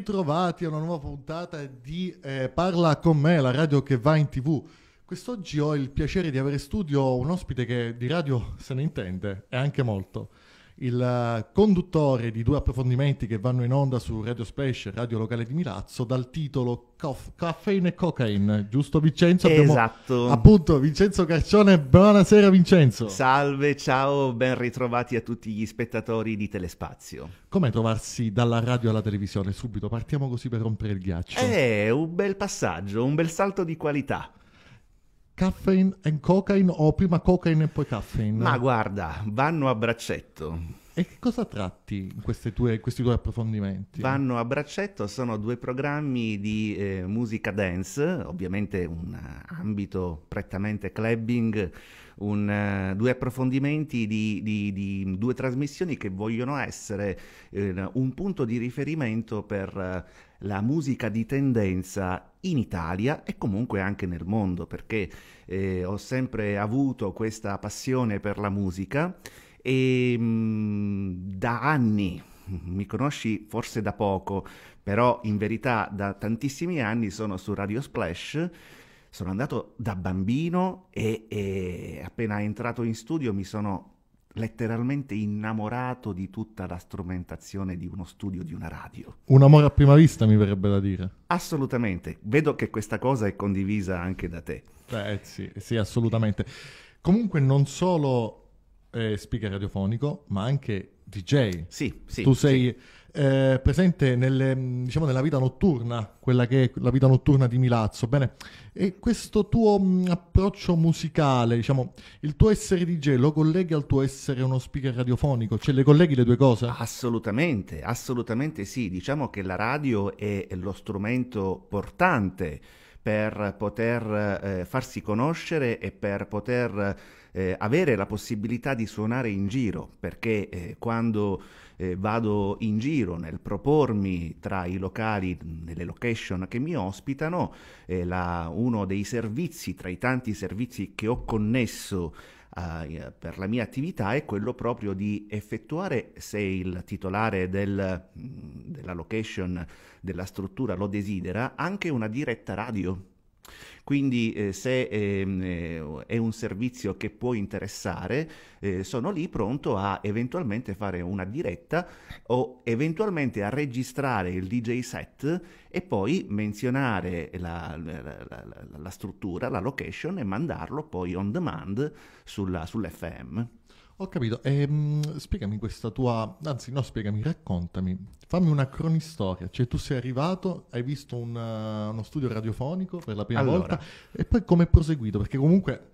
ritrovati a una nuova puntata di eh, Parla con me, la radio che va in tv. Quest'oggi ho il piacere di avere in studio un ospite che di radio se ne intende e anche molto il eh, conduttore di due approfondimenti che vanno in onda su Radio Special, radio locale di Milazzo, dal titolo Coff- Caffeine e Cocaine, giusto Vincenzo? Abbiamo esatto. Appunto, Vincenzo Carcione, buonasera Vincenzo. Salve, ciao, ben ritrovati a tutti gli spettatori di Telespazio. Come trovarsi dalla radio alla televisione? Subito, partiamo così per rompere il ghiaccio. Eh, un bel passaggio, un bel salto di qualità. Caffeine e cocaine o prima cocaine e poi caffeine? Ma guarda, vanno a braccetto. E che cosa tratti in tue, questi due approfondimenti? Vanno a braccetto, sono due programmi di eh, musica dance, ovviamente un ambito prettamente clubbing, un, uh, due approfondimenti di, di, di, due trasmissioni che vogliono essere eh, un punto di riferimento per... Uh, la musica di tendenza in Italia e comunque anche nel mondo, perché eh, ho sempre avuto questa passione per la musica e mh, mm, da anni, mi conosci forse da poco, però in verità da tantissimi anni sono su Radio Splash sono andato da bambino e, e, appena entrato in studio mi sono letteralmente innamorato di tutta la strumentazione di uno studio, di una radio. Un amore a prima vista, mi verrebbe da dire. Assolutamente. Vedo che questa cosa è condivisa anche da te. Beh, sì, sì, assolutamente. Comunque non solo eh, speaker radiofonico, ma anche DJ. Sì, sì. Tu sei... Sì eh, presente nelle, diciamo, nella vita notturna, quella che è la vita notturna di Milazzo. Bene, e questo tuo mh, mm, approccio musicale, diciamo, il tuo essere DJ lo colleghi al tuo essere uno speaker radiofonico? Cioè le colleghi le due cose? Assolutamente, assolutamente sì. Diciamo che la radio è lo strumento portante per poter eh, farsi conoscere e per poter eh, avere la possibilità di suonare in giro, perché eh, quando eh, vado in giro nel propormi tra i locali, nelle location che mi ospitano, eh, la, uno dei servizi, tra i tanti servizi che ho connesso eh, per la mia attività è quello proprio di effettuare, se il titolare del, della location, della struttura lo desidera, anche una diretta radio quindi eh, se ehm, eh, è un servizio che può interessare, eh, sono lì pronto a eventualmente fare una diretta o eventualmente a registrare il DJ set e poi menzionare la, la, la, la struttura, la location e mandarlo poi on demand sulla, sull'FM. Ho capito, e, ehm, mh, spiegami questa tua, anzi no spiegami, raccontami, fammi una cronistoria, cioè tu sei arrivato, hai visto un, uh, uno studio radiofonico per la prima allora. volta e poi come è proseguito? Perché comunque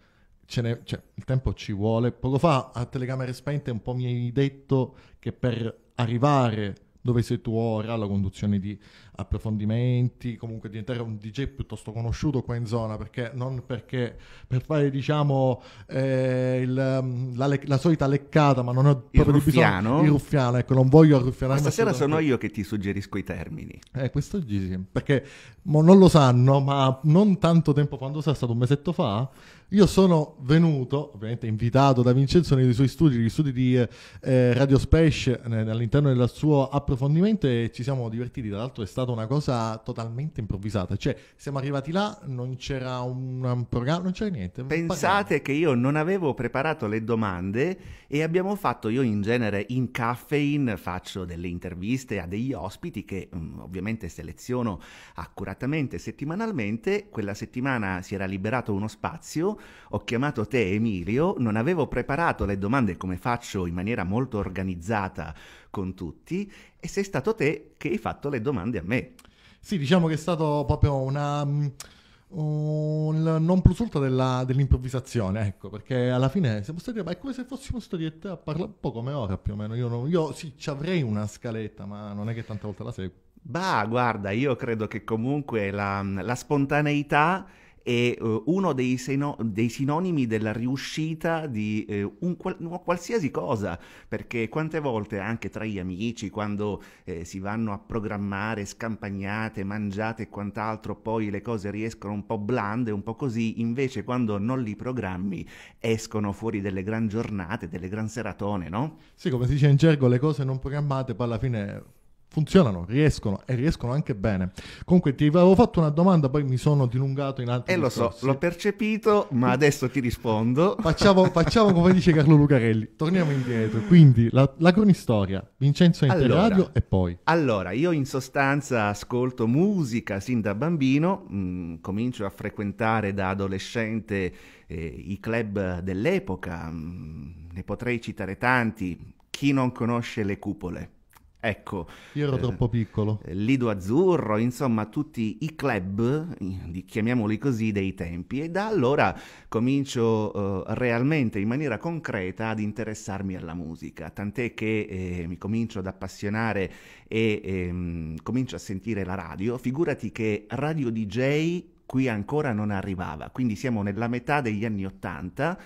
ne, cioè, il tempo ci vuole, poco fa a telecamere spente un po' mi hai detto che per arrivare dove sei tu ora, la conduzione di approfondimenti, comunque diventare un DJ piuttosto conosciuto qua in zona, perché non perché per fare diciamo eh, il, mm, la, la, solita leccata, ma non ho il proprio ruffiano. bisogno il ruffiano, ecco, non voglio arruffianarmi. Ma stasera sono io che ti suggerisco i termini. Eh, questo oggi sì, perché mo, non lo sanno, ma non tanto tempo quando sei stato un mesetto fa, io sono venuto, ovviamente invitato da Vincenzo nei suoi studi, gli studi di eh, eh Radio Space, eh, all'interno del suo approfondimento e ci siamo divertiti. Tra l'altro è stata una cosa totalmente improvvisata, cioè siamo arrivati là, non c'era un, un programma, non c'era niente. Pensate Parliamo. che io non avevo preparato le domande e abbiamo fatto, io in genere in caffeine faccio delle interviste a degli ospiti che mh, mm, ovviamente seleziono accuratamente settimanalmente, quella settimana si era liberato uno spazio ho chiamato te Emilio, non avevo preparato le domande come faccio in maniera molto organizzata con tutti e sei stato te che hai fatto le domande a me. Sì, diciamo che è stato proprio una mm, un non plus ultra dell'improvvisazione, ecco, perché alla fine siamo stati, ma è come se fossimo stati a parlare un po' come ora più o meno. Io, non, io sì, ci avrei una scaletta, ma non è che tante volte la seguo. Bah, guarda, io credo che comunque la, la spontaneità è uh, eh, uno dei, seno- dei, sinonimi della riuscita di uh, un qual- una qualsiasi cosa, perché quante volte anche tra gli amici, quando eh, si vanno a programmare scampagnate, mangiate e quant'altro, poi le cose riescono un po' blande, un po' così, invece quando non li programmi escono fuori delle gran giornate, delle gran seratone, no? Sì, come si dice in gergo, le cose non programmate poi alla fine funzionano, riescono e riescono anche bene. Comunque ti avevo fatto una domanda, poi mi sono dilungato in altri E eh, discorsi. lo so, l'ho percepito, ma adesso ti rispondo. Facciamo, facciamo come dice Carlo Lucarelli, torniamo indietro. Quindi la, la cronistoria, Vincenzo in allora, radio e poi. Allora, io in sostanza ascolto musica sin da bambino, mh, mm, comincio a frequentare da adolescente eh, i club dell'epoca, mh, mm, ne potrei citare tanti, chi non conosce le cupole Ecco, io ero eh, troppo piccolo. Lido Azzurro, insomma tutti i club, chiamiamoli così, dei tempi. E da allora comincio eh, realmente in maniera concreta ad interessarmi alla musica, tant'è che eh, mi comincio ad appassionare e ehm, comincio a sentire la radio. Figurati che Radio DJ qui ancora non arrivava, quindi siamo nella metà degli anni Ottanta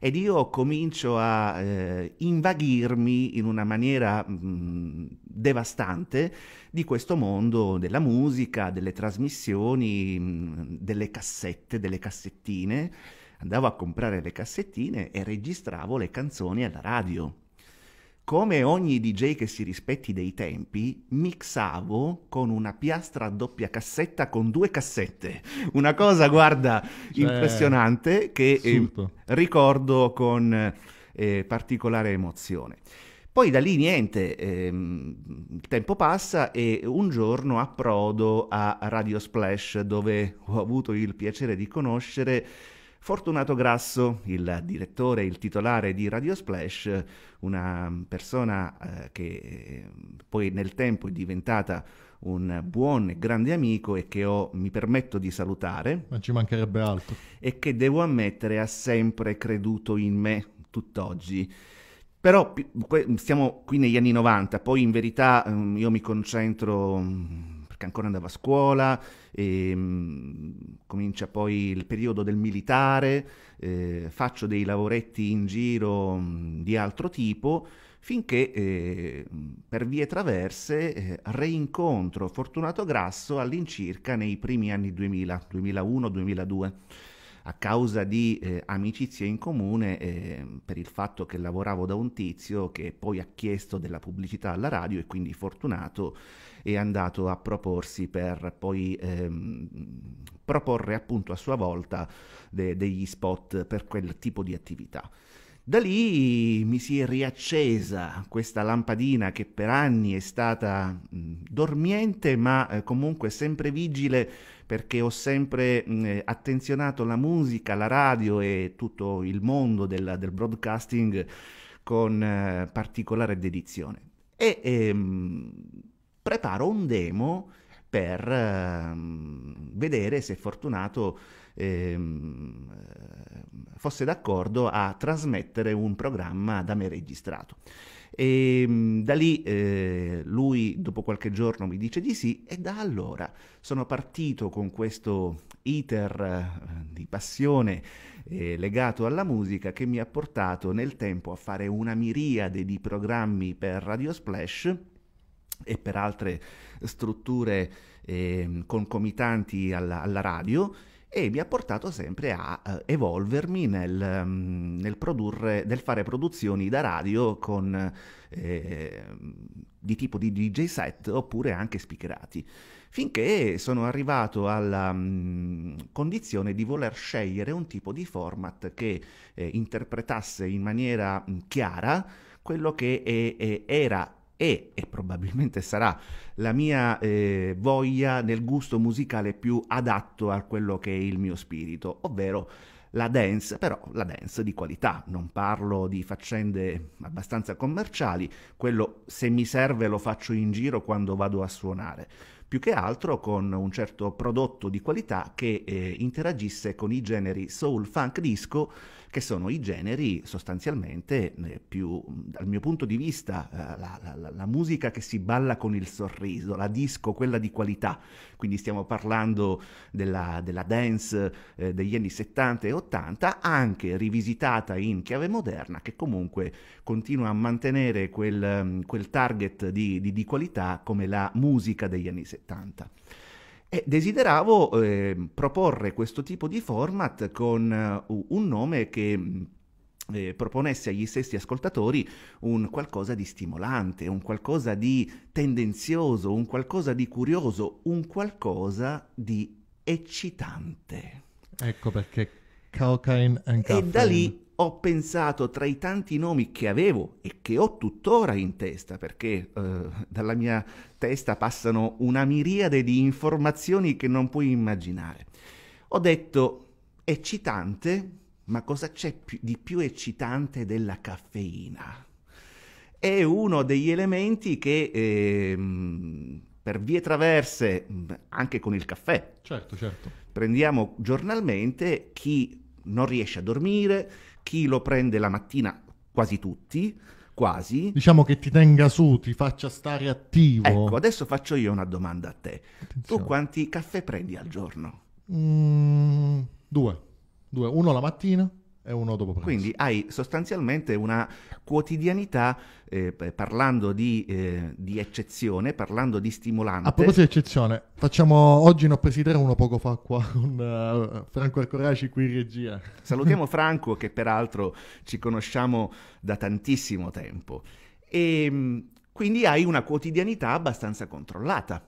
ed io comincio a eh, invaghirmi in una maniera mh, mm, devastante di questo mondo della musica, delle trasmissioni, mh, mm, delle cassette, delle cassettine. Andavo a comprare le cassettine e registravo le canzoni alla radio come ogni DJ che si rispetti dei tempi, mixavo con una piastra a doppia cassetta con due cassette. Una cosa, guarda, cioè, impressionante che eh, ricordo con eh, particolare emozione. Poi da lì niente, ehm, il tempo passa e un giorno approdo a Radio Splash dove ho avuto il piacere di conoscere Fortunato Grasso, il direttore, il titolare di Radio Splash, una persona eh, che eh, poi nel tempo è diventata un buon e grande amico e che ho, mi permetto di salutare. Ma ci mancherebbe altro. E che devo ammettere ha sempre creduto in me tutt'oggi. Però stiamo qui negli anni 90, poi in verità ehm, io mi concentro mm, perché ancora andava a scuola, e, ehm, mh, comincia poi il periodo del militare, eh, faccio dei lavoretti in giro mh, di altro tipo, finché eh, per vie traverse eh, reincontro Fortunato Grasso all'incirca nei primi anni 2000, 2001-2002 a causa di eh, amicizie in comune eh, per il fatto che lavoravo da un tizio che poi ha chiesto della pubblicità alla radio e quindi fortunato è andato a proporsi per poi ehm, proporre appunto a sua volta de- degli spot per quel tipo di attività. Da lì mi si è riaccesa questa lampadina che per anni è stata dormiente ma eh, comunque sempre vigile perché ho sempre attenzionato la musica, la radio e tutto il mondo del, del broadcasting con eh, particolare dedizione. E ehm, preparo un demo per ehm, vedere se Fortunato ehm, fosse d'accordo a trasmettere un programma da me registrato. E, ehm, da lì eh, lui dopo qualche giorno mi dice di sì e da allora sono partito con questo iter eh, di passione eh, legato alla musica che mi ha portato nel tempo a fare una miriade di programmi per Radio Splash e per altre strutture eh, concomitanti alla, alla, radio e mi ha portato sempre a eh, evolvermi nel, mm, nel, produrre, nel fare produzioni da radio con, eh, di tipo di DJ set oppure anche speakerati finché sono arrivato alla mh, mm, condizione di voler scegliere un tipo di format che eh, interpretasse in maniera mh, mm, chiara quello che è, è, era e, e probabilmente sarà la mia eh, voglia nel gusto musicale più adatto a quello che è il mio spirito, ovvero la dance, però la dance di qualità, non parlo di faccende abbastanza commerciali, quello se mi serve lo faccio in giro quando vado a suonare, più che altro con un certo prodotto di qualità che eh, interagisse con i generi soul, funk, disco, che sono i generi sostanzialmente eh, più, dal mio punto di vista, eh, la, la, la musica che si balla con il sorriso, la disco, quella di qualità, quindi stiamo parlando della, della dance eh, degli anni 70 e 80, anche rivisitata in chiave moderna, che comunque continua a mantenere quel, quel target di, di, di qualità come la musica degli anni 70. E desideravo eh, proporre questo tipo di format con uh, un nome che mm, eh, proponesse agli stessi ascoltatori un qualcosa di stimolante, un qualcosa di tendenzioso, un qualcosa di curioso, un qualcosa di eccitante. Ecco perché Calcane and Caffeine. E da lì ho pensato tra i tanti nomi che avevo e che ho tuttora in testa, perché eh, dalla mia testa passano una miriade di informazioni che non puoi immaginare. Ho detto, eccitante, ma cosa c'è di più eccitante della caffeina? È uno degli elementi che eh, per vie traverse, anche con il caffè, certo, certo. prendiamo giornalmente chi non riesce a dormire, chi lo prende la mattina, quasi tutti, quasi. Diciamo che ti tenga su, ti faccia stare attivo. Ecco, adesso faccio io una domanda a te. Attenzione. Tu quanti caffè prendi al giorno? Mm, due. due. Uno la mattina e uno dopo pranzo. Quindi hai sostanzialmente una quotidianità, eh, parlando di, eh, di, eccezione, parlando di stimolante. A proposito di eccezione, facciamo oggi ne ho presi tre, uno poco fa qua con uh, Franco Arcoraci qui in regia. Salutiamo Franco che peraltro ci conosciamo da tantissimo tempo e ehm, quindi hai una quotidianità abbastanza controllata.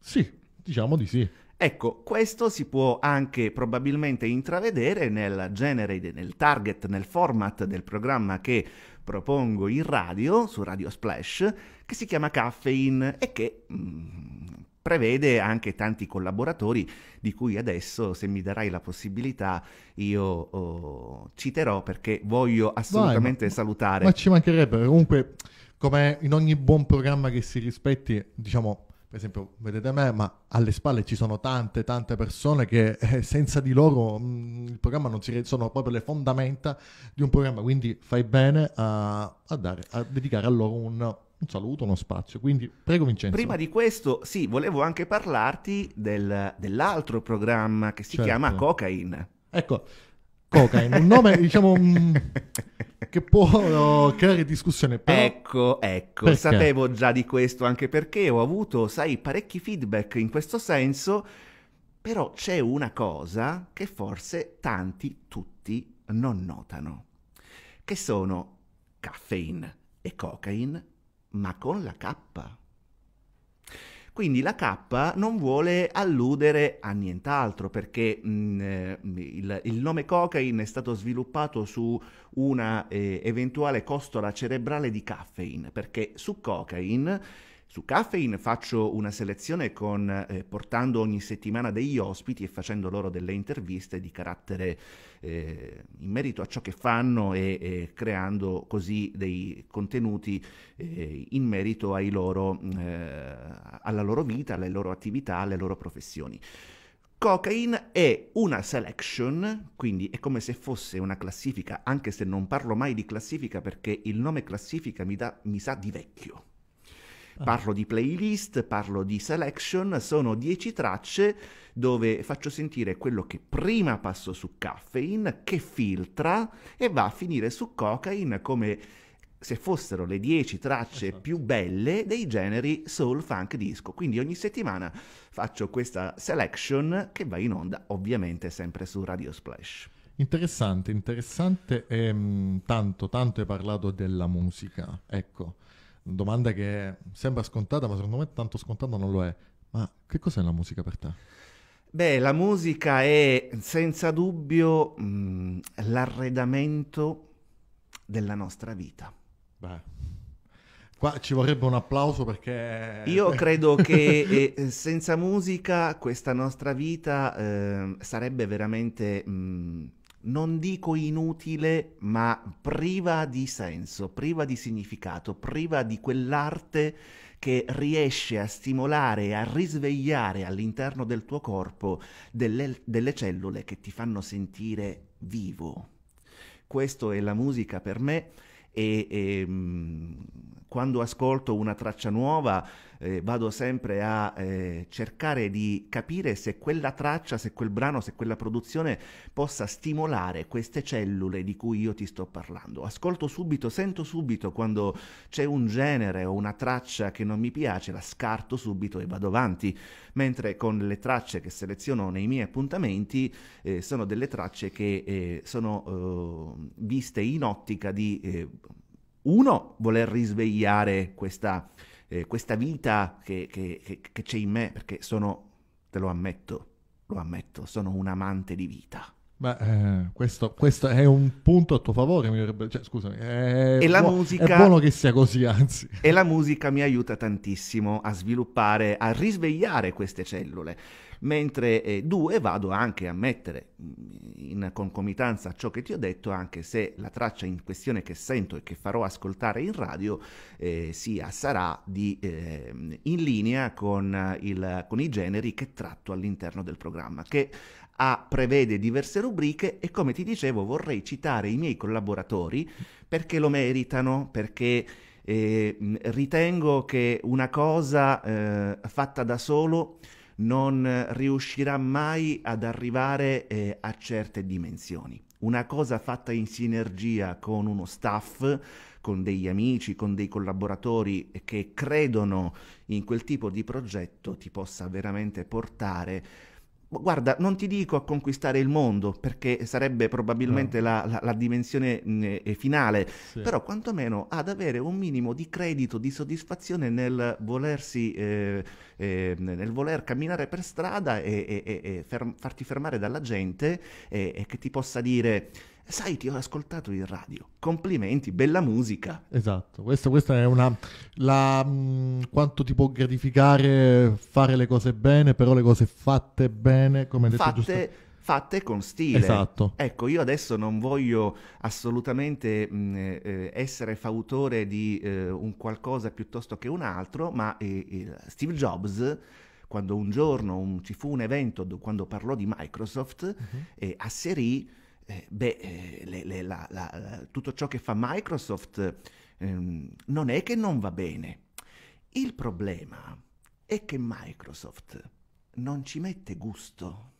Sì, diciamo di sì. Ecco, questo si può anche probabilmente intravedere nel genere, nel target, nel format del programma che propongo in radio, su Radio Splash, che si chiama Caffeine e che mm, prevede anche tanti collaboratori di cui adesso, se mi darai la possibilità, io oh, citerò perché voglio assolutamente Vai, ma, salutare. Ma ci mancherebbe, comunque, come in ogni buon programma che si rispetti, diciamo per esempio, vedete me, ma alle spalle ci sono tante, tante persone che eh, senza di loro mh, mm, il programma non si re- sono proprio le fondamenta di un programma. Quindi fai bene a, a, dare, a dedicare a loro un, un, saluto, uno spazio. Quindi prego Vincenzo. Prima di questo, sì, volevo anche parlarti del, dell'altro programma che si certo. chiama Cocaine. Ecco, Cocaine, un nome diciamo che può oh, creare discussione. Però... Ecco, ecco, perché? sapevo già di questo anche perché ho avuto, sai, parecchi feedback in questo senso, però c'è una cosa che forse tanti, tutti non notano, che sono caffeine e cocaine, ma con la K. Quindi la K non vuole alludere a nient'altro perché mh, mm, eh, il, il, nome cocaine è stato sviluppato su una eh, eventuale costola cerebrale di caffeine, perché su cocaine su Caffeine faccio una selezione con, eh, portando ogni settimana degli ospiti e facendo loro delle interviste di carattere eh, in merito a ciò che fanno e, e creando così dei contenuti eh, in merito loro, eh, alla loro vita, alle loro attività, alle loro professioni. Cocaine è una selection, quindi è come se fosse una classifica, anche se non parlo mai di classifica perché il nome classifica mi, da, mi sa di vecchio. Ah. Parlo di playlist, parlo di selection, sono 10 tracce dove faccio sentire quello che prima passo su caffeine, che filtra e va a finire su cocaine come se fossero le 10 tracce ah. più belle dei generi soul, funk, disco. Quindi ogni settimana faccio questa selection che va in onda ovviamente sempre su Radio Splash. Interessante, interessante. E, ehm, tanto, tanto hai parlato della musica. Ecco, domanda che sembra scontata, ma secondo me tanto scontata non lo è. Ma che cos'è la musica per te? Beh, la musica è senza dubbio mh, mm, l'arredamento della nostra vita. Beh. Qua ci vorrebbe un applauso perché... Io credo che eh, senza musica questa nostra vita eh, sarebbe veramente mh, mm, non dico inutile, ma priva di senso, priva di significato, priva di quell'arte che riesce a stimolare, e a risvegliare all'interno del tuo corpo delle, delle cellule che ti fanno sentire vivo. Questa è la musica per me e, e ehm, quando ascolto una traccia nuova eh, vado sempre a eh, cercare di capire se quella traccia, se quel brano, se quella produzione possa stimolare queste cellule di cui io ti sto parlando. Ascolto subito, sento subito quando c'è un genere o una traccia che non mi piace, la scarto subito e vado avanti, mentre con le tracce che seleziono nei miei appuntamenti eh, sono delle tracce che eh, sono eh, viste in ottica di eh, uno voler risvegliare questa eh, questa vita che, che, che, che c'è in me, perché sono, te lo ammetto, lo ammetto, sono un amante di vita. Ma eh, questo, questo, è un punto a tuo favore, mi dovrebbe, cioè, scusami, è, e la buo- musica, è buono che sia così, anzi. E la musica mi aiuta tantissimo a sviluppare, a risvegliare queste cellule mentre eh, due vado anche a mettere mm, in concomitanza ciò che ti ho detto, anche se la traccia in questione che sento e che farò ascoltare in radio eh, sia, sarà di, eh, in linea con, eh, il, con i generi che tratto all'interno del programma, che a, ah, prevede diverse rubriche e come ti dicevo vorrei citare i miei collaboratori perché lo meritano, perché eh, ritengo che una cosa eh, fatta da solo non riuscirà mai ad arrivare eh, a certe dimensioni. Una cosa fatta in sinergia con uno staff, con degli amici, con dei collaboratori che credono in quel tipo di progetto ti possa veramente portare Guarda, non ti dico a conquistare il mondo, perché sarebbe probabilmente no. la, la, la, dimensione mh, mm, finale, sì. però quantomeno ad avere un minimo di credito, di soddisfazione nel volersi, eh, eh, nel voler camminare per strada e, e, e, e farti fermare dalla gente eh, e che ti possa dire Sai, ti ho ascoltato in radio. Complimenti, bella musica. Esatto, questa, questa è una... La, mh, mm, quanto ti può gratificare fare le cose bene, però le cose fatte bene, come hai detto fatte... giusto fatte con stile. Esatto. Ecco, io adesso non voglio assolutamente mh, mm, eh, essere fautore di eh, un qualcosa piuttosto che un altro, ma eh, eh, Steve Jobs quando un giorno un, ci fu un evento do, quando parlò di Microsoft, uh-huh. asserì eh, beh, eh, le, le, la, la, tutto ciò che fa Microsoft ehm, non è che non va bene. Il problema è che Microsoft non ci mette gusto.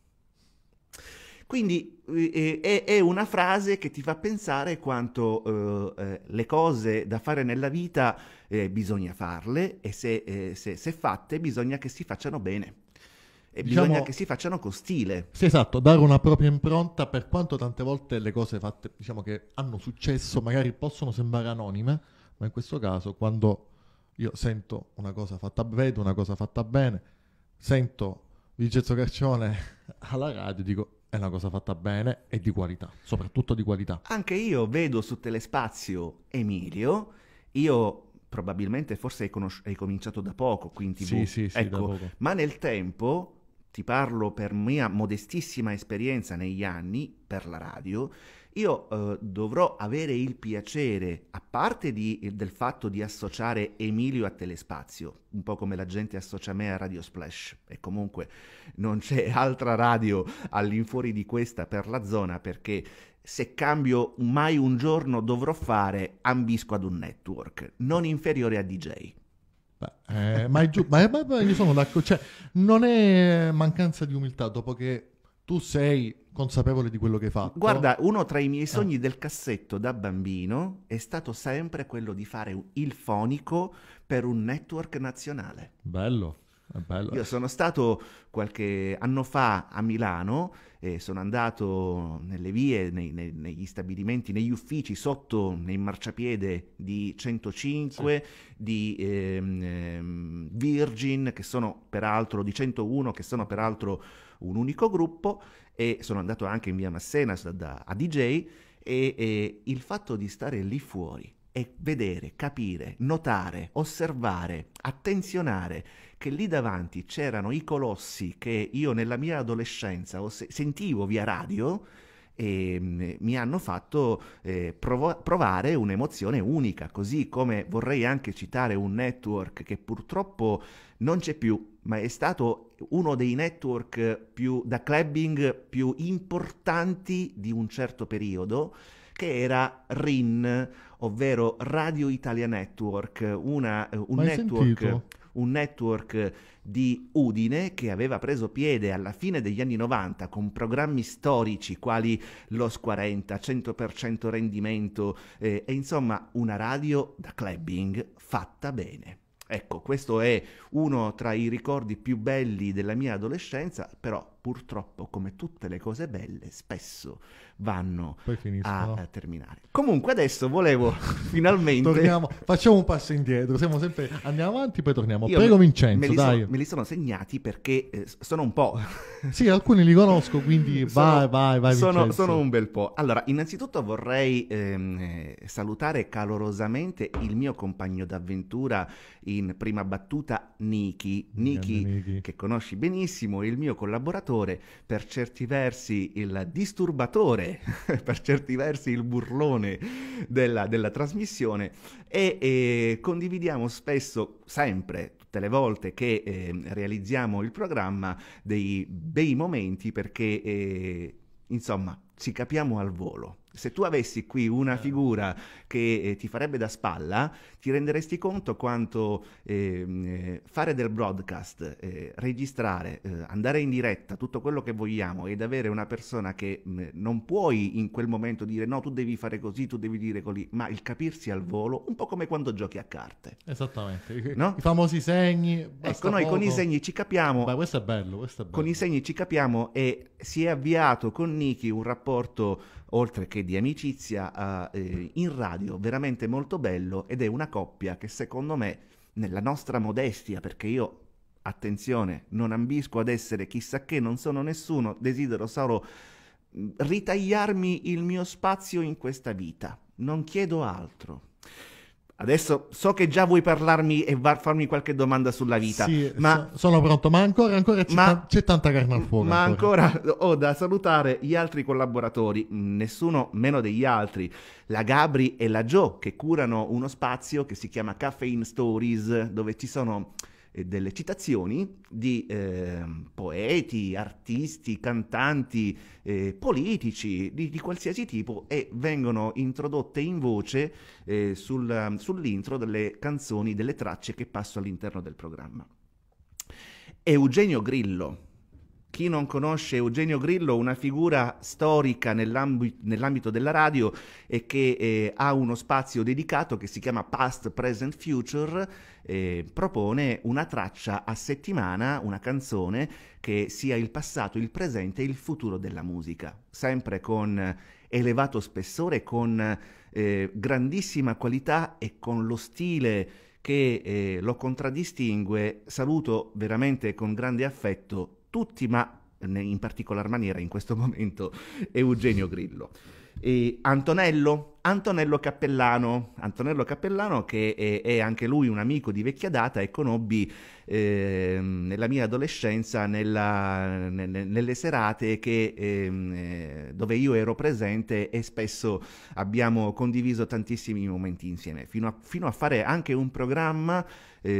Quindi eh, eh è, è, una frase che ti fa pensare quanto eh, eh le cose da fare nella vita bisogna farle e se, se, se fatte bisogna che si facciano bene e diciamo, bisogna che si facciano con stile. Sì, esatto, dare una propria impronta per quanto tante volte le cose fatte, diciamo che hanno successo, magari possono sembrare anonime, ma in questo caso quando io sento una cosa fatta, vedo una cosa fatta bene, sento Vincenzo Carcione alla radio, dico è una cosa fatta bene e di qualità, soprattutto di qualità. Anche io vedo su Telespazio Emilio, io probabilmente forse hai, conosci- hai cominciato da poco quindi in tv, sì, sì, sì, ecco, ma nel tempo ti parlo per mia modestissima esperienza negli anni per la radio, io eh, dovrò avere il piacere, a parte di, del fatto di associare Emilio a Telespazio, un po' come la gente associa me a Radio Splash, e comunque non c'è altra radio all'infuori di questa per la zona, perché se cambio mai un giorno dovrò fare ambisco ad un network, non inferiore a DJ. Beh, eh, ma, è giù, ma, ma, ma io sono d'accordo, cioè, non è mancanza di umiltà dopo che tu sei consapevole di quello che hai fatto. Guarda, uno tra i miei sogni eh. del cassetto da bambino è stato sempre quello di fare il fonico per un network nazionale. Bello. Ah, bello. Io sono stato qualche anno fa a Milano e sono andato nelle vie, nei, nei, negli stabilimenti, negli uffici, sotto nei marciapiede di 105, sì. di ehm, ehm, Virgin, che sono peraltro di 101, che sono peraltro un unico gruppo, e sono andato anche in via Massena da, a DJ e, e il fatto di stare lì fuori e vedere, capire, notare, osservare, attenzionare che lì davanti c'erano i colossi che io nella mia adolescenza sentivo via radio e mm, mi hanno fatto eh, provo- provare un'emozione unica, così come vorrei anche citare un network che purtroppo non c'è più, ma è stato uno dei network più, da clubbing più importanti di un certo periodo, che era RIN, ovvero Radio Italia Network, una, eh, un Mai network... Sentito? un network di Udine che aveva preso piede alla fine degli anni 90 con programmi storici quali Los 40, 100% rendimento eh, e insomma una radio da clubbing fatta bene. Ecco, questo è uno tra i ricordi più belli della mia adolescenza, però purtroppo, come tutte le cose belle, spesso vanno a, a, terminare. Comunque adesso volevo finalmente... Torniamo, facciamo un passo indietro, siamo sempre... andiamo avanti poi torniamo. Io Prego me, Vincenzo, me li, sono, me li sono, segnati perché eh, sono un po'... sì, alcuni li conosco, quindi sono, vai, vai, vai sono, Sono un bel po'. Allora, innanzitutto vorrei ehm, eh, salutare calorosamente il mio compagno d'avventura in prima battuta, Niki. Niki, che conosci benissimo, il mio collaboratore provocatore, per certi versi il disturbatore, per certi versi il burlone della, della trasmissione e, e, condividiamo spesso, sempre, tutte le volte che eh, realizziamo il programma, dei bei momenti perché, eh, insomma, ci capiamo al volo se tu avessi qui una eh. figura che eh, ti farebbe da spalla, ti renderesti conto quanto ehm, eh, fare del broadcast, eh, registrare, eh, andare in diretta, tutto quello che vogliamo ed avere una persona che mh, mm, non puoi in quel momento dire no, tu devi fare così, tu devi dire così, ma il capirsi al volo, un po' come quando giochi a carte. Esattamente, no? i famosi segni. Ecco, noi poco. con i segni ci capiamo. Beh, questo è bello, questo è bello. Con i segni ci capiamo e si è avviato con Niki un rapporto oltre che di amicizia, eh, in radio, veramente molto bello ed è una coppia che secondo me, nella nostra modestia, perché io attenzione, non ambisco ad essere chissà che, non sono nessuno, desidero solo mm, ritagliarmi il mio spazio in questa vita, non chiedo altro. Adesso so che già vuoi parlarmi e farmi qualche domanda sulla vita. Sì, ma... So, sono pronto, ma ancora, ancora c'è, ma, ta- c'è, tanta carne al fuoco. Ma ancora. ancora ho da salutare gli altri collaboratori, nessuno meno degli altri, la Gabri e la Jo che curano uno spazio che si chiama Caffeine Stories, dove ci sono delle citazioni di eh, poeti, artisti, cantanti, eh, politici di, di, qualsiasi tipo e vengono introdotte in voce eh, sul, sull'intro delle canzoni, delle tracce che passo all'interno del programma. Eugenio Grillo, chi non conosce Eugenio Grillo, una figura storica nell'ambito della radio e che eh, ha uno spazio dedicato che si chiama Past, Present, Future, eh, propone una traccia a settimana, una canzone che sia il passato, il presente e il futuro della musica, sempre con elevato spessore, con eh, grandissima qualità e con lo stile che eh, lo contraddistingue. Saluto veramente con grande affetto tutti, ma in particolar maniera in questo momento Eugenio Grillo. E Antonello, Antonello Cappellano, Antonello Cappellano che è, è, anche lui un amico di vecchia data e conobbi eh, nella mia adolescenza nella, nelle, nelle, serate che, ehm, eh, dove io ero presente e spesso abbiamo condiviso tantissimi momenti insieme, fino a, fino a fare anche un programma eh,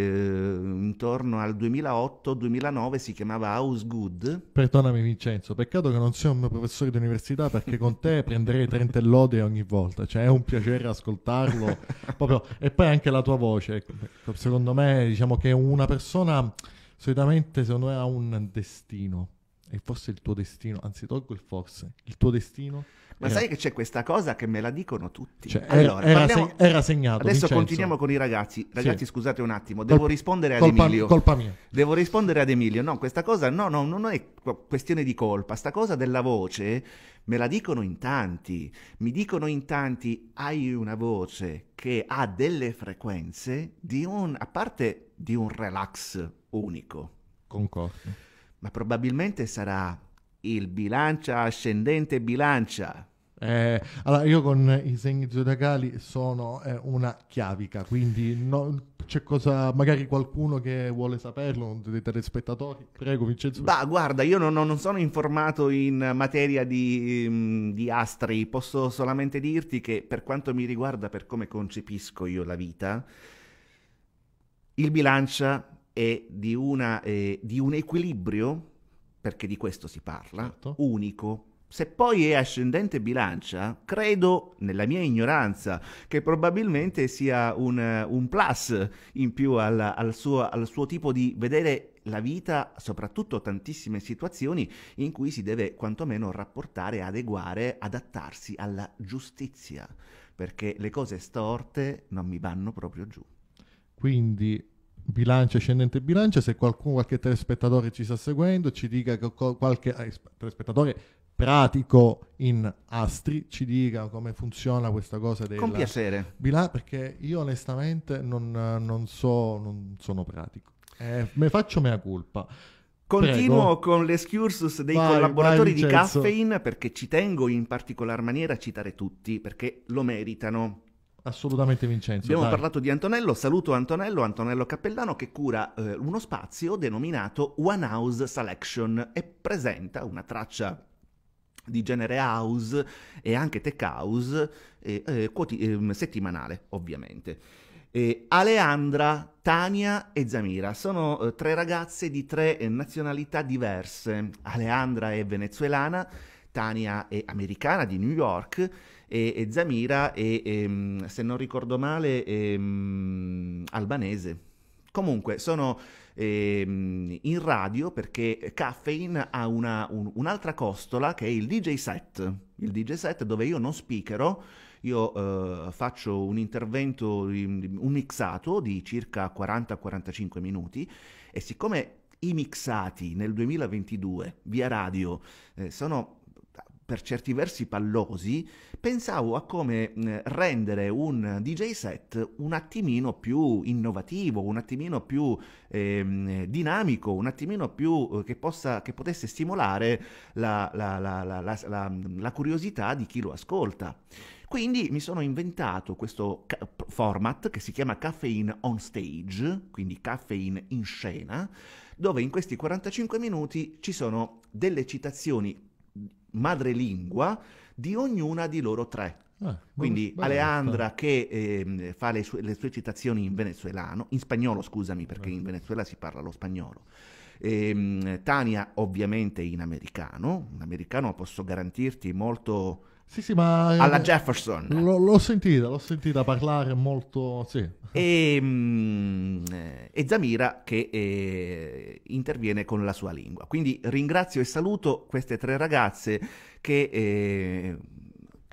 intorno al 2008-2009 si chiamava House Good. Perdonami Vincenzo, peccato che non sia un mio professore di università perché con te prenderei 30 lode ogni volta. Cioè cioè è un piacere ascoltarlo. proprio, e poi anche la tua voce, ecco, secondo me, diciamo che una persona solitamente secondo me ha un destino, e forse il tuo destino, anzi tolgo il forse, il tuo destino ma era. sai che c'è questa cosa che me la dicono tutti. Cioè, allora, era, parliamo... era, segnato. Adesso Vincenzo. continuiamo con i ragazzi. Ragazzi, sì. scusate un attimo, devo Col- rispondere colpa, ad Emilio. Colpa mia. Devo rispondere ad Emilio. No, questa cosa no, no, non è questione di colpa. Sta cosa della voce me la dicono in tanti. Mi dicono in tanti, hai una voce che ha delle frequenze di un, a parte di un relax unico. Concordo. Ma probabilmente sarà il bilancia ascendente bilancia. Eh, allora, io con i segni zodiacali sono eh, una chiavica, quindi no, c'è cosa, magari qualcuno che vuole saperlo, dei telespettatori, prego Vincenzo. Bah, guarda, io non, non sono informato in materia di, mm, di, astri, posso solamente dirti che per quanto mi riguarda, per come concepisco io la vita, il bilancia è di, una, eh, di un equilibrio perché di questo si parla, certo. unico. Se poi è ascendente bilancia, credo, nella mia ignoranza, che probabilmente sia un, un plus in più al, al, suo, al suo tipo di vedere la vita, soprattutto tantissime situazioni in cui si deve quantomeno rapportare, adeguare, adattarsi alla giustizia, perché le cose storte non mi vanno proprio giù. Quindi bilancia ascendente bilancio se qualcuno qualche telespettatore ci sta seguendo ci dica qualche eh, telespettatore pratico in astri ci dica come funziona questa cosa della con piacere bilancia perché io onestamente non, non so non sono pratico eh, me faccio mea culpa Continuo Prego. con l'escursus dei vai, collaboratori vai, di Caffeine perché ci tengo in particolar maniera a citare tutti perché lo meritano. Assolutamente Vincenzo. Abbiamo dai. parlato di Antonello, saluto Antonello, Antonello Cappellano che cura eh, uno spazio denominato One House Selection e presenta una traccia di genere house e anche tech house eh, eh, quoti- ehm, settimanale ovviamente. Aleandra, Tania e Zamira sono eh, tre ragazze di tre eh, nazionalità diverse. Aleandra è venezuelana Britannia e americana di New York e, e Zamira e, e, ehm, se non ricordo male e, ehm, albanese. Comunque sono ehm, in radio perché Caffeine ha una, un, un'altra costola che è il DJ set, il DJ set dove io non speakerò, io eh, faccio un intervento, un mixato di circa 40-45 minuti e siccome i mixati nel 2022 via radio eh, sono per certi versi pallosi, pensavo a come rendere un DJ set un attimino più innovativo, un attimino più eh, dinamico, un attimino più eh, che, possa, che potesse stimolare la, la, la, la curiosità di chi lo ascolta. Quindi mi sono inventato questo format che si chiama Caffeine on Stage, quindi caffeine in scena, dove in questi 45 minuti ci sono delle citazioni madrelingua di ognuna di loro tre. Ah, Quindi bello, Aleandra bello. che eh, fa le sue, le sue, citazioni in venezuelano, in spagnolo scusami perché in Venezuela si parla lo spagnolo. E, ehm, Tania ovviamente in americano, un americano posso garantirti molto sì, sì, ma... Eh, Alla Jefferson. L- l'ho sentita, l'ho sentita parlare molto... Sì. E, ehm, eh, e Zamira che eh, interviene con la sua lingua. Quindi ringrazio e saluto queste tre ragazze che... Eh,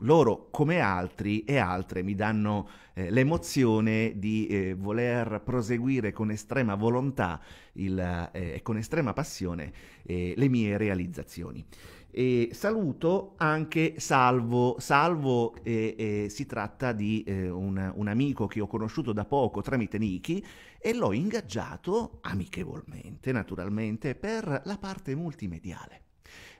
loro come altri e altre mi danno eh, l'emozione di eh, voler proseguire con estrema volontà eh, e eh, con estrema passione le mie realizzazioni. E saluto anche Salvo. Salvo eh, eh, si tratta di eh, un, un, amico che ho conosciuto da poco tramite Niki e l'ho ingaggiato amichevolmente, naturalmente, per la parte multimediale.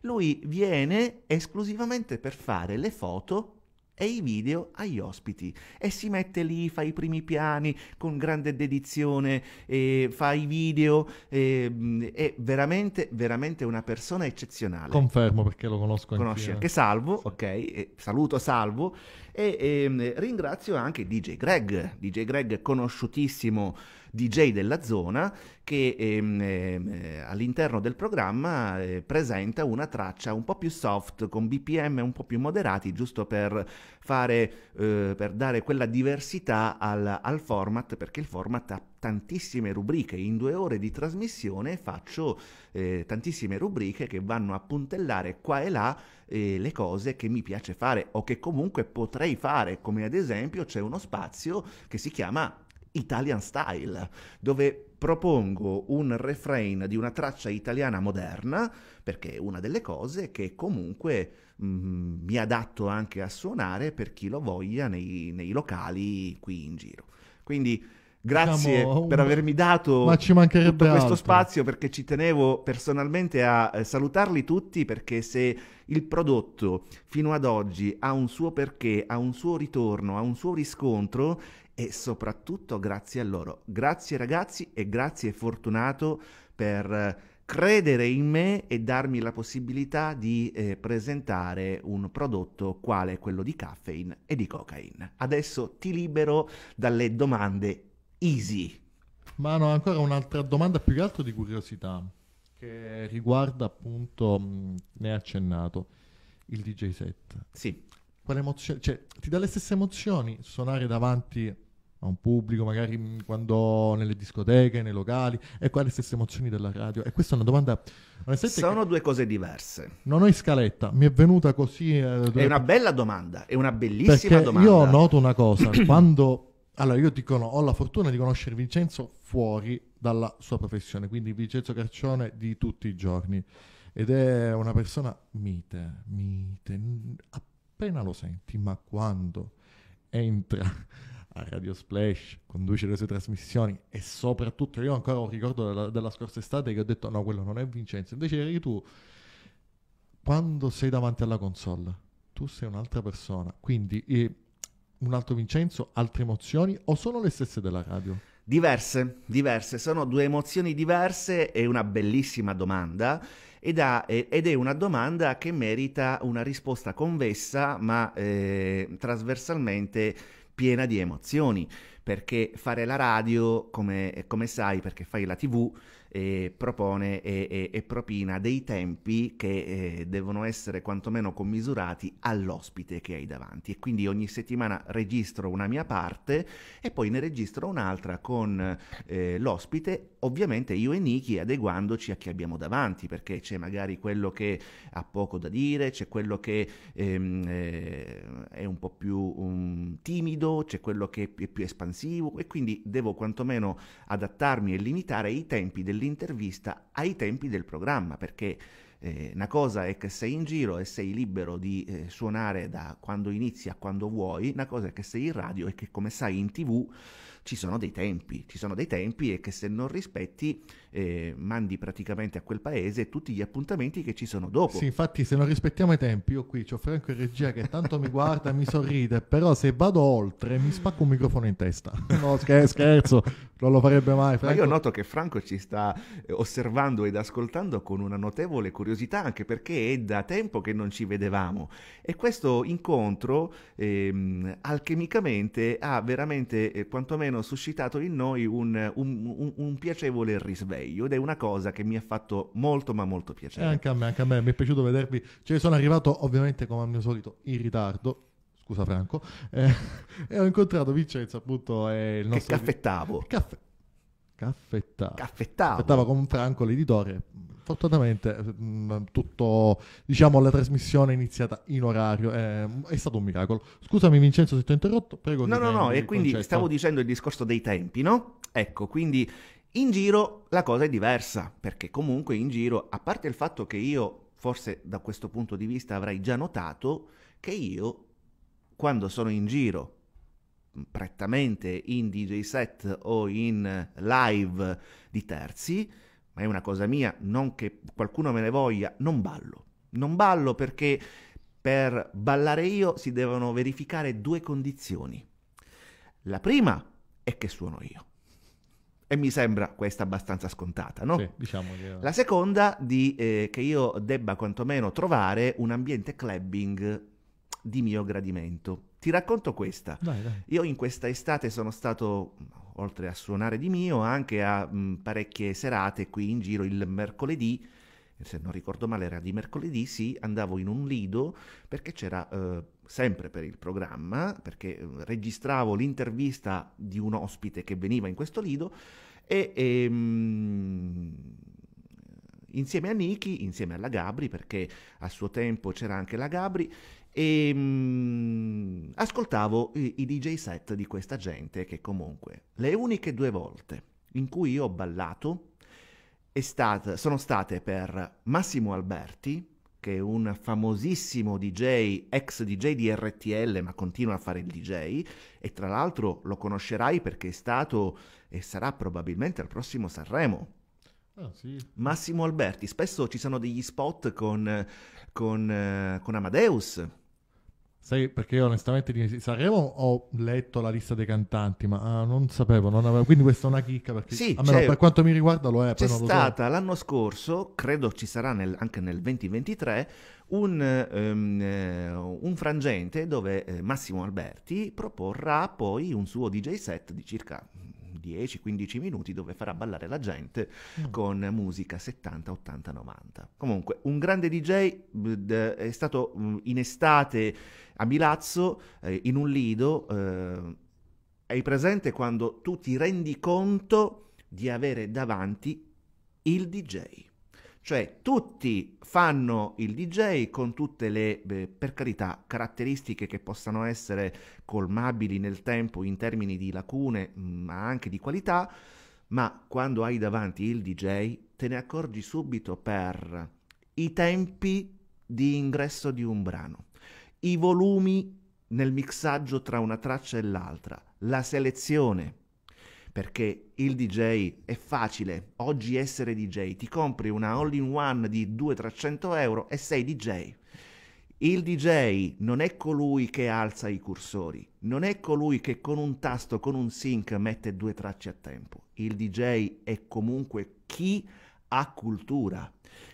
Lui viene esclusivamente per fare le foto e i video agli ospiti e si mette lì, fa i primi piani con grande dedizione, eh, fa i video, eh, è veramente, veramente una persona eccezionale. Confermo perché lo conosco Conosci anch'io. anche Salvo, sì. ok, saluto Salvo e ehm, ringrazio anche DJ Greg, DJ Greg conosciutissimo DJ della zona che ehm, ehm, all'interno del programma eh, presenta una traccia un po' più soft con BPM un po' più moderati giusto per fare eh, per dare quella diversità al, al format perché il format ha tantissime rubriche in due ore di trasmissione faccio eh, tantissime rubriche che vanno a puntellare qua e là eh, le cose che mi piace fare o che comunque potrei fare come ad esempio c'è uno spazio che si chiama Italian Style, dove propongo un refrain di una traccia italiana moderna, perché è una delle cose che comunque mh, mm, mi adatto anche a suonare per chi lo voglia nei, nei locali qui in giro. Quindi grazie diciamo, per un... avermi dato Ma ci tutto questo altro. spazio perché ci tenevo personalmente a eh, salutarli tutti perché se il prodotto fino ad oggi ha un suo perché, ha un suo ritorno, ha un suo riscontro, e soprattutto grazie a loro. Grazie ragazzi e grazie Fortunato per eh, credere in me e darmi la possibilità di eh, presentare un prodotto quale quello di caffeine e di cocaine. Adesso ti libero dalle domande easy. Ma no, ancora un'altra domanda più che altro di curiosità che riguarda appunto, mm, ne hai accennato, il DJ set. Sì. Cioè, ti dà le stesse emozioni suonare davanti a un pubblico, magari mm, quando nelle discoteche, nei locali, ecco ha le stesse emozioni della radio. E questa è una domanda... Sono due cose diverse. Non ho in scaletta, mi è venuta così... Eh, è una bella domanda, è una bellissima domanda. Io noto una cosa, quando... Allora, io dicono, ho la fortuna di conoscere Vincenzo fuori dalla sua professione, quindi Vincenzo Carcione di tutti i giorni. Ed è una persona mite, mite. Appena lo senti, ma quando entra a Radio Splash, conduce le sue trasmissioni e soprattutto io ancora ho un ricordo della, della, scorsa estate che ho detto no, quello non è Vincenzo, invece eri tu. Quando sei davanti alla console, tu sei un'altra persona, quindi eh, un altro Vincenzo, altre emozioni o sono le stesse della radio? Diverse, diverse, sono due emozioni diverse e una bellissima domanda ed, ha, ed è una domanda che merita una risposta convessa ma eh, trasversalmente piena di emozioni, perché fare la radio, come, come sai, perché fai la tv, eh, propone e, e, e, propina dei tempi che eh, devono essere quantomeno commisurati all'ospite che hai davanti. E quindi ogni settimana registro una mia parte e poi ne registro un'altra con eh, l'ospite, ovviamente io e Niki adeguandoci a chi abbiamo davanti, perché c'è magari quello che ha poco da dire, c'è quello che ehm, eh, è un po' più um, timido, c'è quello che è più espansivo e quindi devo quantomeno adattarmi e limitare i tempi delle dell'intervista ai tempi del programma, perché eh, una cosa è che sei in giro e sei libero di eh, suonare da quando inizi a quando vuoi, una cosa è che sei in radio e che come sai in tv ci sono dei tempi, ci sono dei tempi e che se non rispetti eh, mandi praticamente a quel paese tutti gli appuntamenti che ci sono dopo. Sì, infatti se non rispettiamo i tempi, io qui ho Franco in regia che tanto mi guarda, e mi sorride, però se vado oltre mi spacco un microfono in testa. No, scherzo, scherzo non lo farebbe mai. Franco. Ma io noto che Franco ci sta eh, osservando ed ascoltando con una notevole curiosità, anche perché è da tempo che non ci vedevamo. E questo incontro ehm, alchemicamente ha veramente eh, quantomeno suscitato in noi un, un, un, un piacevole risveglio ed è una cosa che mi ha fatto molto ma molto piacere. E anche a me, anche a me, mi è piaciuto vedervi, cioè sono arrivato ovviamente come al mio solito in ritardo, scusa Franco, eh, e ho incontrato Vincenzo appunto e il nostro... Che caffettavo. Caffè... Caffettavo. Caffettavo. Caffettavo con Franco l'editore. Fortunatamente mm, tutto, diciamo, la trasmissione è iniziata in orario, eh, è stato un miracolo. Scusami Vincenzo se ti ho interrotto, prego. No, no, no, e quindi concetto. stavo dicendo il discorso dei tempi, no? Ecco, quindi in giro la cosa è diversa, perché comunque in giro, a parte il fatto che io, forse da questo punto di vista avrei già notato, che io, quando sono in giro, mm, prettamente in DJ set o in live di terzi, ma è una cosa mia, non che qualcuno me ne voglia, non ballo. Non ballo perché per ballare io si devono verificare due condizioni. La prima è che suono io. E mi sembra questa abbastanza scontata, no? Sì, diciamo che... La seconda di, eh, che io debba quantomeno trovare un ambiente clubbing di mio gradimento. Ti racconto questa. Dai, dai. Io in questa estate sono stato, oltre a suonare di mio, anche a mh, mm, parecchie serate qui in giro il mercoledì se non ricordo male era di mercoledì, sì, andavo in un lido perché c'era eh, sempre per il programma, perché eh, registravo l'intervista di un ospite che veniva in questo lido e... e ehm, mh, insieme a Niki, insieme alla Gabri, perché a suo tempo c'era anche la Gabri, e ehm, mh, ascoltavo i, i, DJ set di questa gente che comunque le uniche due volte in cui io ho ballato stat- sono state per Massimo Alberti, che è un famosissimo DJ, ex DJ di RTL, ma continua a fare il DJ, e tra l'altro lo conoscerai perché è stato e sarà probabilmente al prossimo Sanremo. Ah, sì. Massimo Alberti, spesso ci sono degli spot con, con, eh, con Amadeus, Sai, perché io onestamente di Sanremo ho letto la lista dei cantanti, ma ah, non sapevo, non avevo, quindi questa è una chicca perché sì, almeno per quanto mi riguarda lo è. C'è lo stata so. l'anno scorso, credo ci sarà nel, anche nel 2023, un, um, un frangente dove eh, Massimo Alberti proporrà poi un suo DJ set di circa 10-15 minuti dove farà ballare la gente mm. con musica 70, 80, 90. Comunque, un grande DJ è stato in estate a Milazzo, eh, in un lido. Eh, hai presente quando tu ti rendi conto di avere davanti il DJ. Cioè tutti fanno il DJ con tutte le, beh, per carità, caratteristiche che possano essere colmabili nel tempo in termini di lacune, mm, ma anche di qualità, ma quando hai davanti il DJ te ne accorgi subito per i tempi di ingresso di un brano, i volumi nel mixaggio tra una traccia e l'altra, la selezione, perché il DJ è facile, oggi essere DJ, ti compri una all-in-one di 200-300 euro e sei DJ. Il DJ non è colui che alza i cursori, non è colui che con un tasto, con un sync mette due tracce a tempo. Il DJ è comunque chi ha cultura,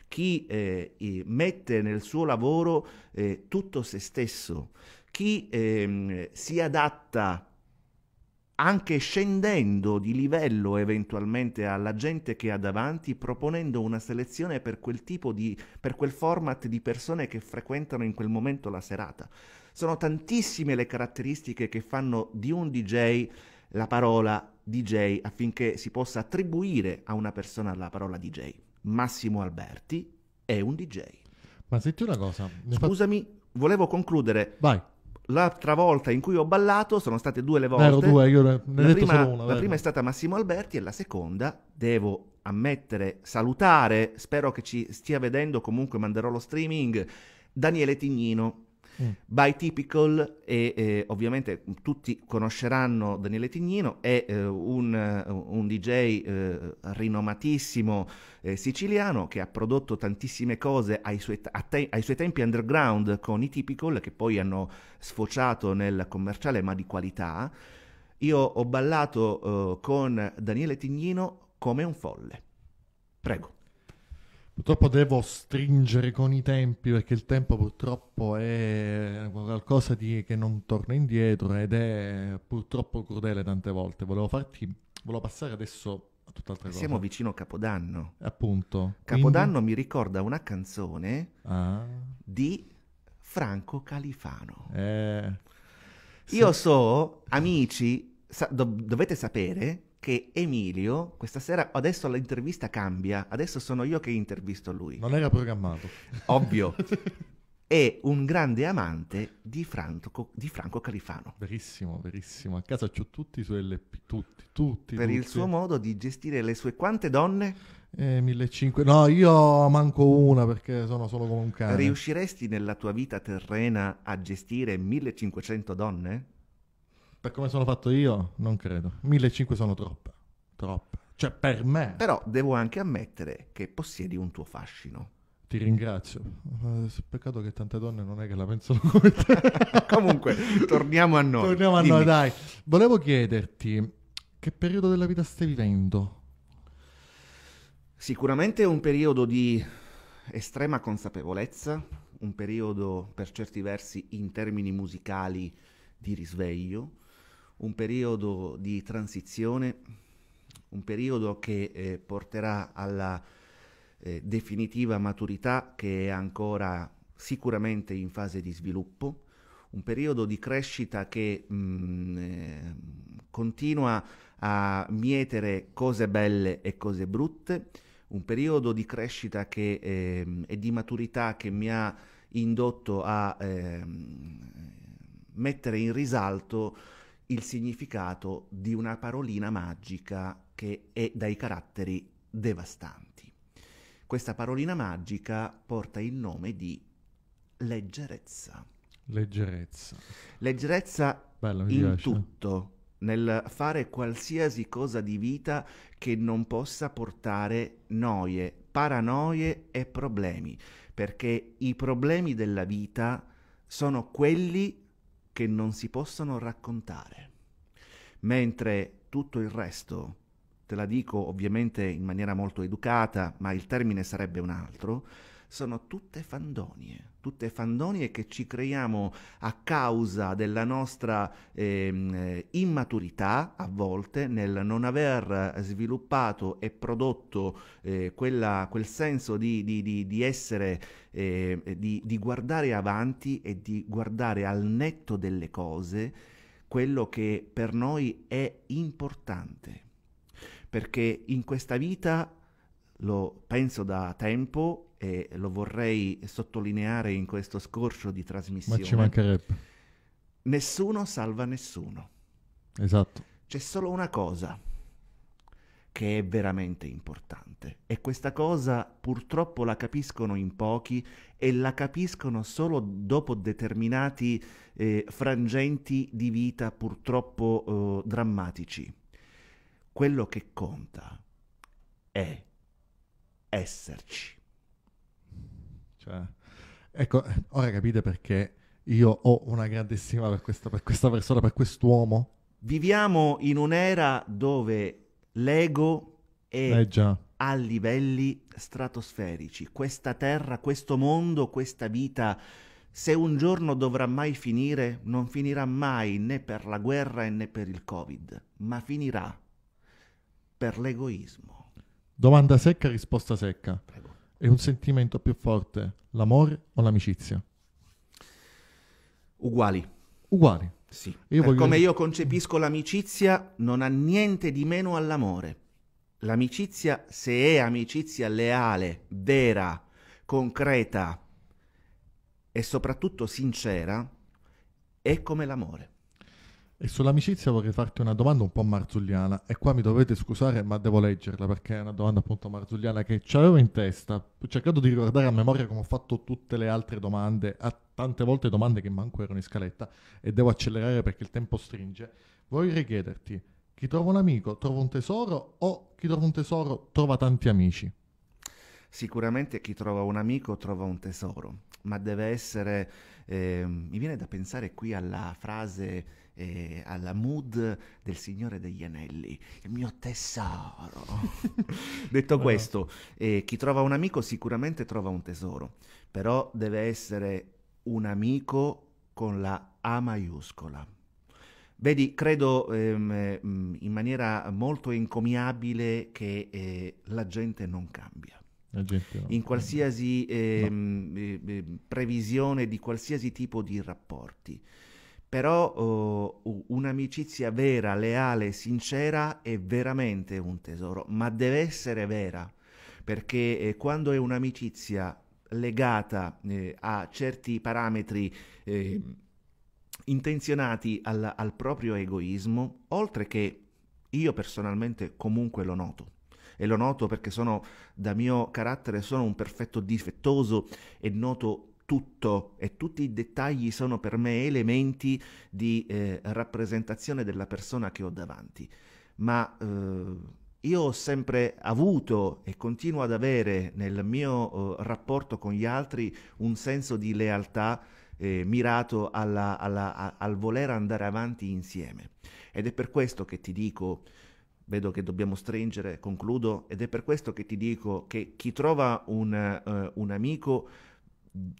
chi eh, mette nel suo lavoro eh, tutto se stesso, chi eh, si adatta anche scendendo di livello eventualmente alla gente che ha davanti, proponendo una selezione per quel tipo di, per quel format di persone che frequentano in quel momento la serata. Sono tantissime le caratteristiche che fanno di un DJ la parola DJ affinché si possa attribuire a una persona la parola DJ. Massimo Alberti è un DJ. Ma senti una cosa. Scusami, volevo concludere. Vai L'altra volta in cui ho ballato sono state due le eh, volte. Ero due, io ne la, prima, una, la prima è stata Massimo Alberti e la seconda, devo ammettere, salutare, spero che ci stia vedendo, comunque manderò lo streaming, Daniele Tignino, Mm. By Typical, e, e, ovviamente mm, tutti conosceranno Daniele Tignino, è eh, un, eh, un, DJ eh, rinomatissimo eh, siciliano che ha prodotto tantissime cose ai suoi, te- ai suoi, tempi underground con i Typical, che poi hanno sfociato nel commerciale ma di qualità. Io ho ballato eh, con Daniele Tignino come un folle. Prego. Purtroppo devo stringere con i tempi perché il tempo purtroppo è qualcosa di, che non torna indietro ed è purtroppo crudele tante volte. Volevo farti, volevo passare adesso a tutt'altra cosa. Siamo vicino a Capodanno. Appunto. Capodanno Quindi... mi ricorda una canzone ah. di Franco Califano. Eh, Io so, amici, sa- dov- dovete sapere che Emilio questa sera, adesso l'intervista cambia, adesso sono io che intervisto lui. Non era programmato. Ovvio. è un grande amante di Franco, di Franco Califano. Verissimo, verissimo. A casa ho tutti i suoi LP, tutti, tutti. Per tutti. il suo modo di gestire le sue quante donne? Eh, 1500. No, io manco una perché sono solo come un cane. Riusciresti nella tua vita terrena a gestire 1500 donne? Per come sono fatto io, non credo. 1.500 sono troppe. Troppe. Cioè, per me. Però devo anche ammettere che possiedi un tuo fascino. Ti ringrazio. Eh, peccato che tante donne non è che la pensano come te. Comunque, torniamo a noi. Torniamo a Dimmi. noi, dai. Volevo chiederti che periodo della vita stai vivendo? Sicuramente un periodo di estrema consapevolezza, un periodo per certi versi in termini musicali di risveglio, un periodo di transizione, un periodo che eh, porterà alla eh, definitiva maturità che è ancora sicuramente in fase di sviluppo, un periodo di crescita che mh, mm, eh, continua a mietere cose belle e cose brutte, un periodo di crescita che, eh, e di maturità che mi ha indotto a eh, mettere in risalto il significato di una parolina magica che è dai caratteri devastanti. Questa parolina magica porta il nome di leggerezza. Leggerezza. Leggerezza Bello, in piace. tutto, nel fare qualsiasi cosa di vita che non possa portare noie, paranoie e problemi, perché i problemi della vita sono quelli che non si possono raccontare. Mentre tutto il resto, te la dico ovviamente in maniera molto educata, ma il termine sarebbe un altro, sono tutte fandonie, tutte fandonie che ci creiamo a causa della nostra ehm, eh, immaturità a volte nel non aver sviluppato e prodotto eh, quella, quel senso di, di, di, di essere, eh, di guardare avanti e di guardare al netto delle cose quello che per noi è importante. Perché in questa vita, lo penso da tempo, e lo vorrei sottolineare in questo scorcio di trasmissione. Ma ci mancherebbe. Nessuno salva nessuno. Esatto. C'è solo una cosa che è veramente importante e questa cosa purtroppo la capiscono in pochi e la capiscono solo dopo determinati eh, frangenti di vita purtroppo eh, drammatici. Quello che conta è esserci. Cioè, ecco, ora capite perché io ho una grandissima per questa, per questa persona, per quest'uomo. Viviamo in un'era dove l'ego è eh a livelli stratosferici. Questa terra, questo mondo, questa vita, se un giorno dovrà mai finire, non finirà mai né per la guerra né per il Covid, ma finirà per l'egoismo. Domanda secca, risposta secca. Prego è un sentimento più forte, l'amore o l'amicizia? Uguali. Uguali. Sì. Io voglio... Come io concepisco l'amicizia non ha niente di meno all'amore. L'amicizia, se è amicizia leale, vera, concreta e soprattutto sincera, è come l'amore. E sull'amicizia vorrei farti una domanda un po' marzulliana e qua mi dovete scusare ma devo leggerla perché è una domanda appunto marzulliana che avevo in testa, cercando di ricordare a memoria come ho fatto tutte le altre domande, a tante volte domande che manco erano in scaletta e devo accelerare perché il tempo stringe, vorrei chiederti chi trova un amico trova un tesoro o chi trova un tesoro trova tanti amici? Sicuramente chi trova un amico trova un tesoro, ma deve essere, eh, mi viene da pensare qui alla frase eh, alla mood del Signore degli Anelli, il mio tesoro. Detto oh. questo, eh, chi trova un amico sicuramente trova un tesoro, però deve essere un amico con la A maiuscola. Vedi, credo ehm, mm, in maniera molto encomiabile che eh, la gente non cambia. Gente, no. in qualsiasi ehm, no. Eh, eh, previsione di qualsiasi tipo di rapporti però oh, un'amicizia vera, leale, sincera è veramente un tesoro, ma deve essere vera, perché eh, quando è un'amicizia legata eh, a certi parametri eh, intenzionati al, al proprio egoismo, oltre che io personalmente comunque lo noto e lo noto perché sono da mio carattere sono un perfetto difettoso e noto tutto e tutti i dettagli sono per me elementi di eh, rappresentazione della persona che ho davanti, ma eh, io ho sempre avuto e continuo ad avere nel mio eh, rapporto con gli altri un senso di lealtà eh, mirato alla, alla, a, al voler andare avanti insieme. Ed è per questo che ti dico, vedo che dobbiamo stringere, concludo, ed è per questo che ti dico che chi trova un, eh, un amico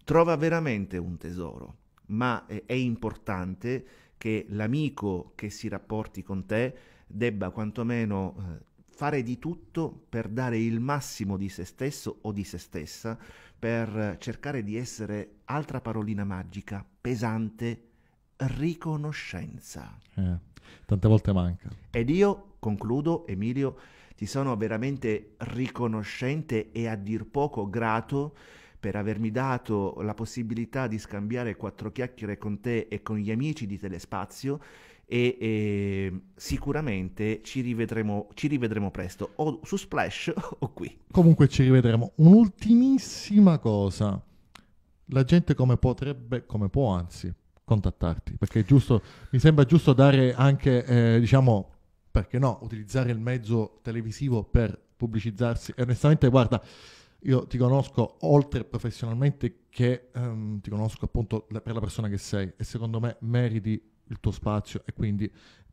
trova veramente un tesoro, ma è importante che l'amico che si rapporti con te debba quantomeno eh, fare di tutto per dare il massimo di se stesso o di se stessa, per cercare di essere, altra parolina magica, pesante, riconoscenza. Eh, tante volte manca. Ed io concludo, Emilio, ti sono veramente riconoscente e a dir poco grato per avermi dato la possibilità di scambiare quattro chiacchiere con te e con gli amici di Telespazio e, e, sicuramente ci rivedremo, ci rivedremo presto o su Splash o qui. Comunque ci rivedremo. Un'ultimissima cosa, la gente come potrebbe, come può anzi, contattarti, perché giusto, mi sembra giusto dare anche, eh, diciamo, perché no, utilizzare il mezzo televisivo per pubblicizzarsi e onestamente guarda io ti conosco oltre professionalmente che ehm, ti conosco appunto per la persona che sei e secondo me meriti il tuo spazio e quindi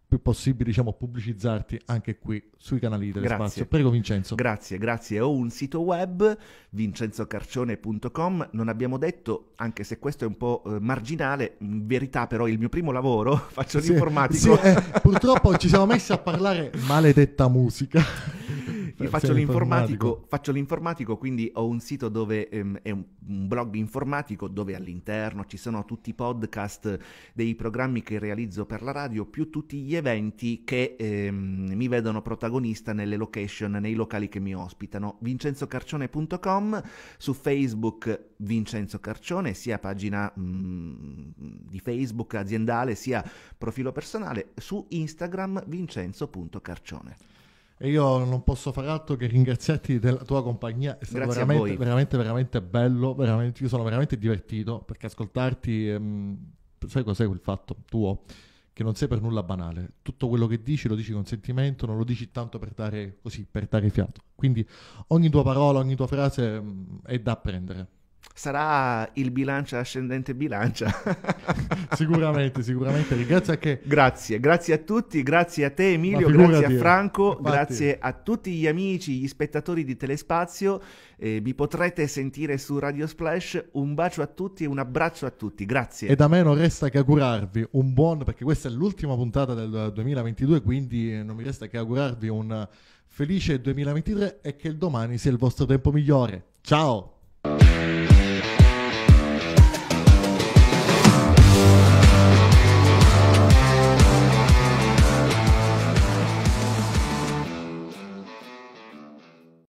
più possibile diciamo pubblicizzarti anche qui sui canali del spazio. Prego Vincenzo. Grazie, grazie. Ho un sito web vincenzocarcione.com, non abbiamo detto, anche se questo è un po' eh, marginale, in verità però il mio primo lavoro, faccio sì, l'informatico. Sì, eh, purtroppo ci siamo messi a parlare maledetta musica. Io faccio l'informatico, faccio l'informatico, quindi ho un sito dove ehm, è un, un, blog informatico dove all'interno ci sono tutti i podcast dei programmi che realizzo per la radio, più tutti gli eventi che ehm, mi vedono protagonista nelle location, nei locali che mi ospitano. VincenzoCarcione.com, su Facebook Vincenzo Carcione, sia pagina mh, mm, di Facebook aziendale, sia profilo personale, su Instagram vincenzo.carcione. E io non posso far altro che ringraziarti della tua compagnia, è stato veramente, veramente, veramente, bello, veramente, io sono veramente divertito perché ascoltarti, ehm, sai cos'è quel fatto tuo? Che non sei per nulla banale, tutto quello che dici lo dici con sentimento, non lo dici tanto per dare così, per dare fiato. Quindi ogni tua parola, ogni tua frase mh, ehm, è da apprendere sarà il bilancia ascendente bilancia. sicuramente, sicuramente. Ringrazio che... Grazie, grazie a tutti, grazie a te Emilio, grazie a eh. Franco, Infatti. grazie a tutti gli amici, gli spettatori di Telespazio. Eh, vi potrete sentire su Radio Splash. Un bacio a tutti e un abbraccio a tutti. Grazie. E da me non resta che augurarvi un buon, perché questa è l'ultima puntata del 2022, quindi eh, non mi resta che augurarvi un felice 2023 e che il domani sia il vostro tempo migliore. Ciao!